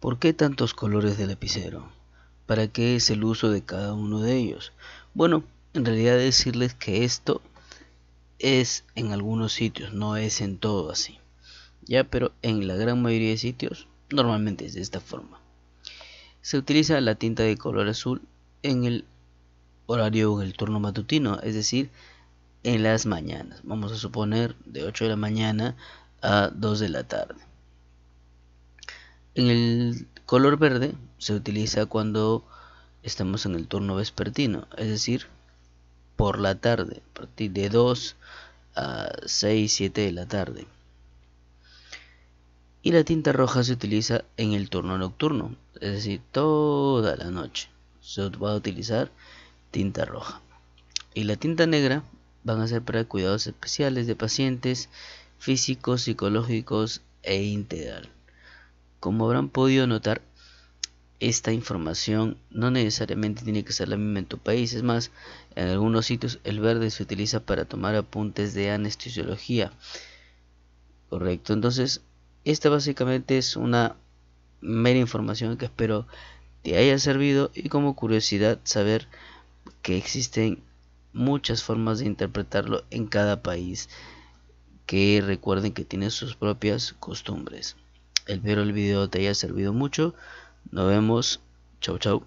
¿Por qué tantos colores de lapicero? ¿Para qué es el uso de cada uno de ellos? Bueno, en realidad decirles que esto es en algunos sitios, no es en todo así. Ya, pero en la gran mayoría de sitios normalmente es de esta forma. Se utiliza la tinta de color azul en el horario en el turno matutino, es decir, en las mañanas. Vamos a suponer de 8 de la mañana a 2 de la tarde. En el color verde se utiliza cuando estamos en el turno vespertino, es decir, por la tarde, partir de 2 a 6, 7 de la tarde. Y la tinta roja se utiliza en el turno nocturno, es decir, toda la noche se va a utilizar tinta roja. Y la tinta negra van a ser para cuidados especiales de pacientes físicos, psicológicos e integrales. Como habrán podido notar, esta información no necesariamente tiene que ser la misma en tu país. Es más, en algunos sitios el verde se utiliza para tomar apuntes de anestesiología. Correcto, entonces esta básicamente es una mera información que espero te haya servido y como curiosidad saber que existen muchas formas de interpretarlo en cada país que recuerden que tiene sus propias costumbres. Espero el video te haya servido mucho. Nos vemos. Chau, chau.